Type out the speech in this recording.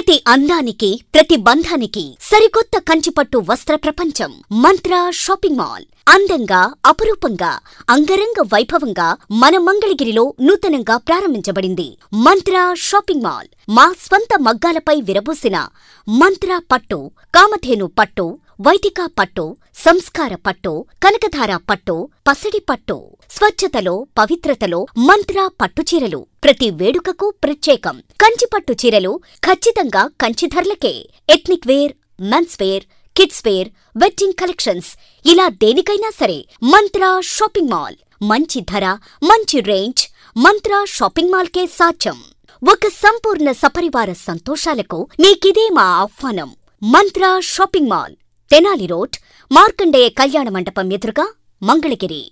ప్రతి అందానికి ప్రతి బంధానికి సరికొత్త కంచిపట్టు వస్త్ర ప్రపంచం మంత్ర షాపింగ్ మాల్ అందంగా అపురూపంగా అంగరంగ వైభవంగా మన మంగళగిరిలో నూతనంగా ప్రారంభించబడింది మంత్ర షాపింగ్ మాల్ మా స్వంత మగ్గాలపై విరబూసిన మంత్ర పట్టు కామధేను పట్టు వైదికా పట్టు సంస్కార పట్టు కనకధార పట్టు పసిడి పట్టు స్వచ్ఛతలో పవిత్రతలో మంత్ర పట్టుచీరలు ప్రతి వేడుకకు ప్రత్యేకం కంచిపట్టు చీరలు ఖచ్చితంగా కంచి ధరలకే ethnic wear men's wear kids wear wedding collections ఇలా దేనికైనా సరే మంత్ర షాపింగ్ మాల్ మంచి ధర మంచి రేంజ్ మంత్ర షాపింగ్ మాల్కే సాధ్యం ఒక సంపూర్ణ సపరివార సంతోషాలకు మీకిదే మా ఆహ్వానం Mantra shopping mall Tenali road Markandeya Kalyana Mandapam ఎదురుగా మంగళగిరి